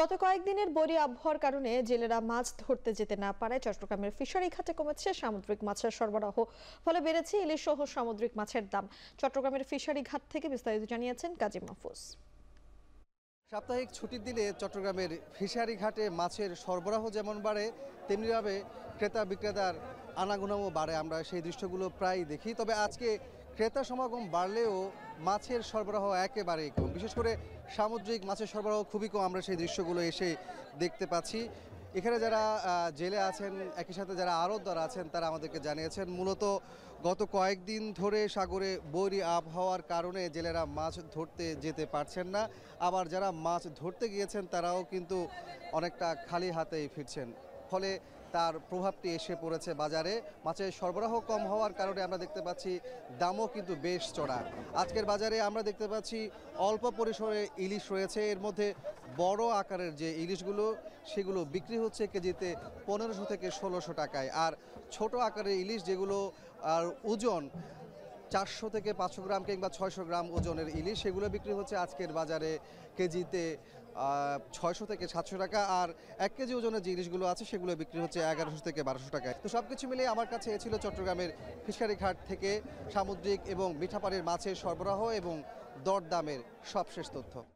গত কয়েকদিনের বড়ি আবহাওয়ার কারণে জেলেরা মাছ ধরতে যেতে না পারায় চট্টগ্রামের ফিশারি খাতে কমেছে সামুদ্রিক মাছের সরবরাহ ফলে বেড়েছে ইলিশ সহ সামুদ্রিক মাছের দাম চট্টগ্রামের ফিশারি ঘাট থেকে বিস্তারিত জানিয়েছেন কাজী মাহফুজ সাপ্তাহিক ছুটির দিনে চট্টগ্রামের ফিশারি ঘাটে মাছের সরবরাহ যেমন বাড়ে তেমনিভাবে ক্রেতা বিক্রেতার আনাগোনাও বাড়ে আমরা সেই দৃশ্যগুলো প্রায় দেখি তবে আজকে ক্রেতা সমাগম বাড়লেও মাছের সরবরাহ একেবারেই কম বিশেষ করে সামুদ্রিক মাছের সরবরাহ খুবই কম আমরা সেই দৃশ্যগুলো এসে দেখতে পাচ্ছি এখানে যারা জেলে আছেন একই সাথে যারা আরতদার আছেন তারা আমাদেরকে জানিয়েছেন মূলত গত কয়েকদিন ধরে সাগরে বৈরি আবহাওয়ার কারণে জেলেরা মাছ ধরতে যেতে পারছেন না আবার যারা মাছ ধরতে গিয়েছেন তারাও কিন্তু অনেকটা খালি হাতেই ফিরছেন ফলে তার প্রভাবটি এসে পড়েছে বাজারে মাছের সরবরাহ কম হওয়ার কারণে আমরা দেখতে পাচ্ছি দামও কিন্তু বেশ চড়া আজকের বাজারে আমরা দেখতে পাচ্ছি অল্প পরিসরে ইলিশ রয়েছে এর মধ্যে বড় আকারের যে ইলিশগুলো সেগুলো বিক্রি হচ্ছে কেজিতে পনেরোশো থেকে ষোলোশো টাকায় আর ছোট আকারের ইলিশ যেগুলো আর ওজন চারশো থেকে পাঁচশো গ্রাম কিংবা ছয়শো গ্রাম ওজনের ইলিশ সেগুলো বিক্রি হচ্ছে আজকের বাজারে কেজিতে ছয়শো থেকে সাতশো টাকা আর এক কেজি ওজনের জিনিসগুলো আছে সেগুলো বিক্রি হচ্ছে এগারোশো থেকে বারোশো টাকায় তো সব কিছু মিলে আমার কাছে এ ছিল চট্টগ্রামের ফিশকারি ঘাট থেকে সামুদ্রিক এবং মিঠাপানির মাছের সরবরাহ এবং দরদামের সবশেষ তথ্য